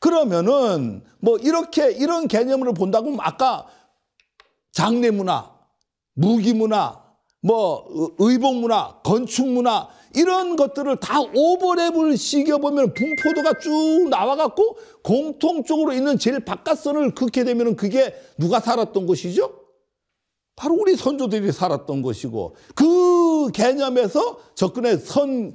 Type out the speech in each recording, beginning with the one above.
그러면은 뭐 이렇게 이런 개념으로 본다고 하면 아까 장례 문화, 무기 문화, 뭐 의복 문화, 건축 문화 이런 것들을 다 오버랩을 시켜 보면 분포도가 쭉 나와 갖고 공통적으로 있는 제일 바깥선을 긋게 되면은 그게 누가 살았던 곳이죠? 바로 우리 선조들이 살았던 것이고 그 개념에서 접근해 선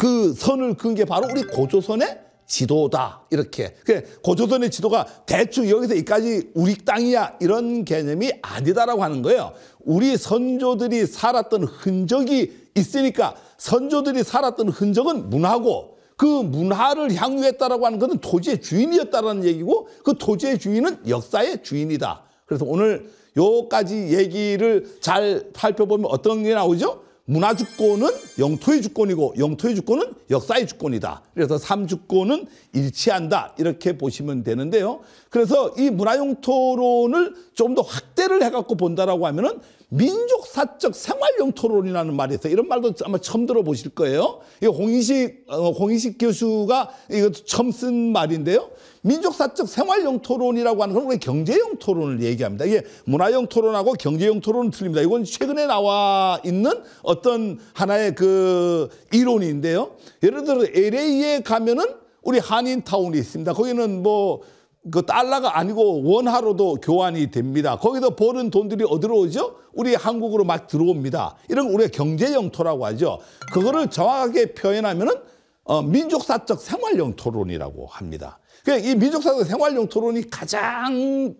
그 선을 그은 게 바로 우리 고조선의 지도다 이렇게 그 고조선의 지도가 대충 여기서 여기까지 우리 땅이야 이런 개념이 아니다라고 하는 거예요 우리 선조들이 살았던 흔적이 있으니까 선조들이 살았던 흔적은 문화고 그 문화를 향유했다라고 하는 것은 토지의 주인이었다라는 얘기고 그 토지의 주인은 역사의 주인이다 그래서 오늘 요까지 얘기를 잘 살펴보면 어떤 게 나오죠 문화 주권은 영토의 주권이고 영토의 주권은 역사의 주권이다. 그래서 삼주권은 일치한다. 이렇게 보시면 되는데요. 그래서 이 문화용토론을 좀더확 확대를 해갖고 본다라고 하면은 민족사적 생활용토론이라는 말이 있어요. 이런 말도 아마 처음 들어보실 거예요. 이 홍인식 어, 홍인식 교수가 이것도 처음 쓴 말인데요. 민족사적 생활용토론이라고 하는 건 우리 경제용토론을 얘기합니다. 이게 문화용토론하고 경제용토론은 틀립니다. 이건 최근에 나와 있는 어떤 하나의 그 이론인데요. 예를 들어 LA에 가면은 우리 한인타운이 있습니다. 거기는 뭐그 달러가 아니고 원화로도 교환이 됩니다. 거기서 버는 돈들이 어디로 오죠? 우리 한국으로 막 들어옵니다. 이런 우리가 경제 영토라고 하죠. 그거를 정확하게 표현하면은 어, 민족사적 생활 용토론이라고 합니다. 그러니까 이 민족사적 생활 용토론이 가장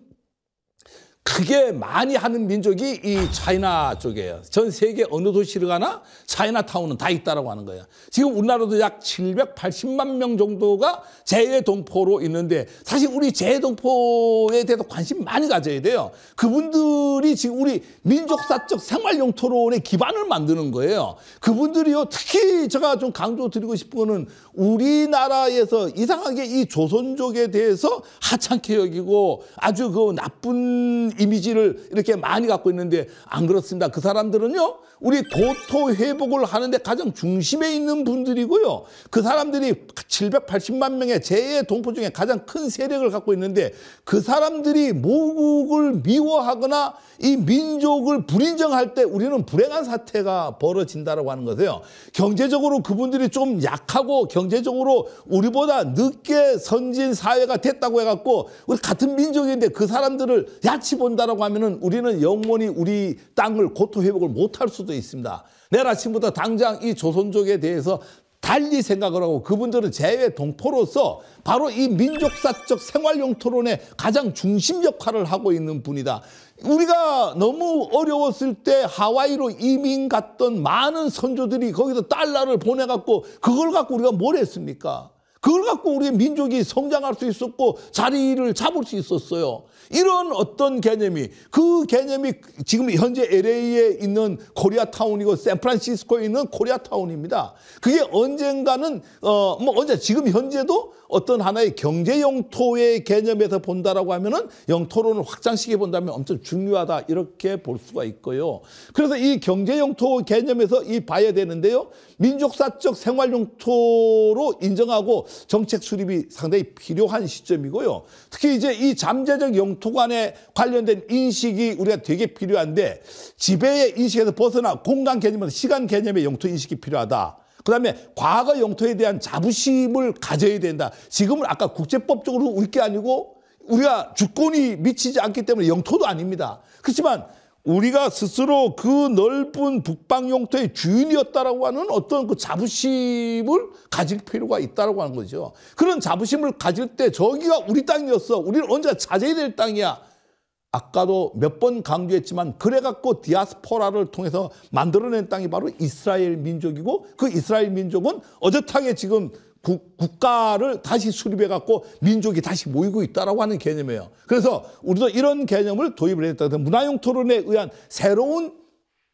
크게 많이 하는 민족이 이 차이나 쪽이에요. 전 세계 어느 도시를 가나 차이나타운은 다 있다라고 하는 거예요. 지금 우리나라도 약 780만 명 정도가 재외동포로 있는데 사실 우리 재외동포에 대해서 관심 많이 가져야 돼요. 그분들이 지금 우리 민족사적 생활용토론의 기반을 만드는 거예요. 그분들이요 특히 제가 좀 강조드리고 싶은 거는 우리나라에서 이상하게 이 조선족에 대해서 하찮게 여기고 아주 그 나쁜 이미지를 이렇게 많이 갖고 있는데 안 그렇습니다. 그 사람들은요. 우리 도토 회복을 하는데 가장 중심에 있는 분들이고요. 그 사람들이 780만 명의 재해 동포 중에 가장 큰 세력을 갖고 있는데 그 사람들이 모국을 미워하거나 이 민족을 불인정할 때 우리는 불행한 사태가 벌어진다라고 하는 거세요. 경제적으로 그분들이 좀 약하고 경제적으로 우리보다 늦게 선진 사회가 됐다고 해갖고 우리 같은 민족인데 그 사람들을 야치 본다라고 하면은 우리는 영원히 우리 땅을 고토 회복을 못할 수도 있습니다. 내일 아침부터 당장 이 조선족에 대해서 달리 생각을 하고 그분들은 제외 동포로서 바로 이 민족사적 생활용토론의 가장 중심 역할을 하고 있는 분이다. 우리가 너무 어려웠을 때 하와이로 이민 갔던 많은 선조들이 거기서 달러를 보내갖고 그걸 갖고 우리가 뭘 했습니까? 그걸 갖고 우리의 민족이 성장할 수 있었고 자리를 잡을 수 있었어요. 이런 어떤 개념이 그 개념이 지금 현재 LA에 있는 코리아타운이고 샌프란시스코에 있는 코리아타운입니다. 그게 언젠가는 어 뭐 언제 지금 현재도 어떤 하나의 경제 영토의 개념에서 본다라고 하면은 영토론을 확장시켜 본다면 엄청 중요하다 이렇게 볼 수가 있고요. 그래서 이 경제 영토 개념에서 이 봐야 되는데요. 민족사적 생활 영토로 인정하고 정책 수립이 상당히 필요한 시점이고요. 특히 이제 이 잠재적 영토 간에 관련된 인식이 우리가 되게 필요한데 지배의 인식에서 벗어나 공간 개념에서 시간 개념의 영토 인식이 필요하다. 그다음에 과거 영토에 대한 자부심을 가져야 된다. 지금은 아까 국제법적으로 우리 게 아니고 우리가 주권이 미치지 않기 때문에 영토도 아닙니다. 그렇지만 우리가 스스로 그 넓은 북방 영토의 주인이었다라고 하는 어떤 그 자부심을 가질 필요가 있다라고 하는 거죠. 그런 자부심을 가질 때 저기가 우리 땅이었어. 우리를 언제나 자제해야 될 땅이야. 아까도 몇 번 강조했지만 그래갖고 디아스포라를 통해서 만들어낸 땅이 바로 이스라엘 민족이고 그 이스라엘 민족은 어저탕에 지금 국, 국가를 다시 수립해 갖고 민족이 다시 모이고 있다라고 하는 개념이에요. 그래서 우리도 이런 개념을 도입을 했다. 문화용 토론에 의한 새로운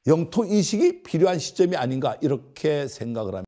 영토 인식이 필요한 시점이 아닌가 이렇게 생각을 합니다.